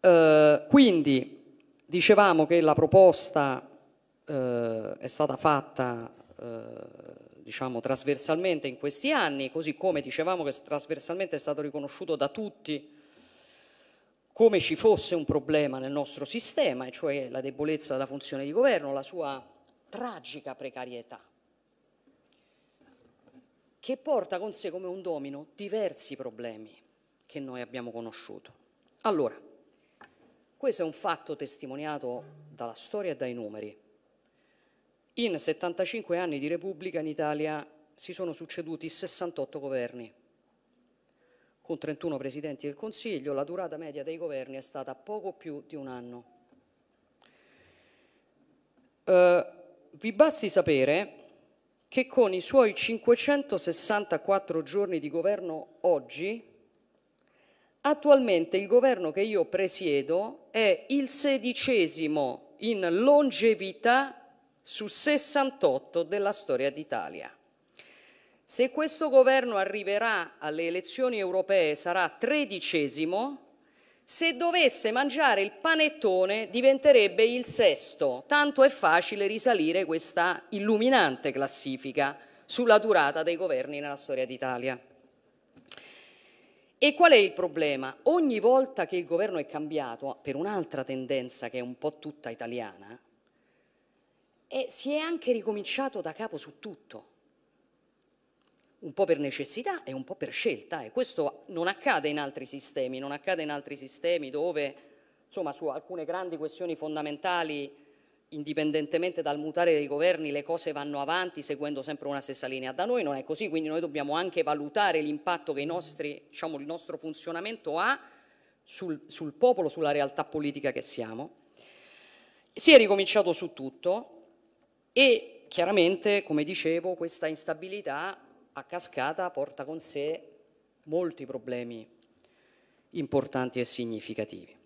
Eh, quindi dicevamo che la proposta eh, è stata fatta eh, diciamo trasversalmente in questi anni, così come dicevamo che trasversalmente è stato riconosciuto da tutti come ci fosse un problema nel nostro sistema, e cioè la debolezza della funzione di governo, la sua tragica precarietà, che porta con sé come un domino diversi problemi che noi abbiamo conosciuto. Allora, questo è un fatto testimoniato dalla storia e dai numeri. In 75 anni di Repubblica in Italia si sono succeduti 68 governi, con 31 presidenti del Consiglio, la durata media dei governi è stata poco più di un anno. Eh, vi basti sapere che con i suoi 564 giorni di governo oggi Attualmente il governo che io presiedo è il sedicesimo in longevità su 68 della storia d'Italia. Se questo governo arriverà alle elezioni europee sarà tredicesimo, se dovesse mangiare il panettone diventerebbe il sesto, tanto è facile risalire questa illuminante classifica sulla durata dei governi nella storia d'Italia. E qual è il problema? Ogni volta che il governo è cambiato per un'altra tendenza che è un po' tutta italiana, eh, si è anche ricominciato da capo su tutto, un po' per necessità e un po' per scelta, e questo non accade in altri sistemi, non accade in altri sistemi dove, insomma, su alcune grandi questioni fondamentali indipendentemente dal mutare dei governi le cose vanno avanti seguendo sempre una stessa linea. Da noi non è così, quindi noi dobbiamo anche valutare l'impatto che nostri, diciamo, il nostro funzionamento ha sul, sul popolo, sulla realtà politica che siamo. Si è ricominciato su tutto e chiaramente, come dicevo, questa instabilità a cascata porta con sé molti problemi importanti e significativi.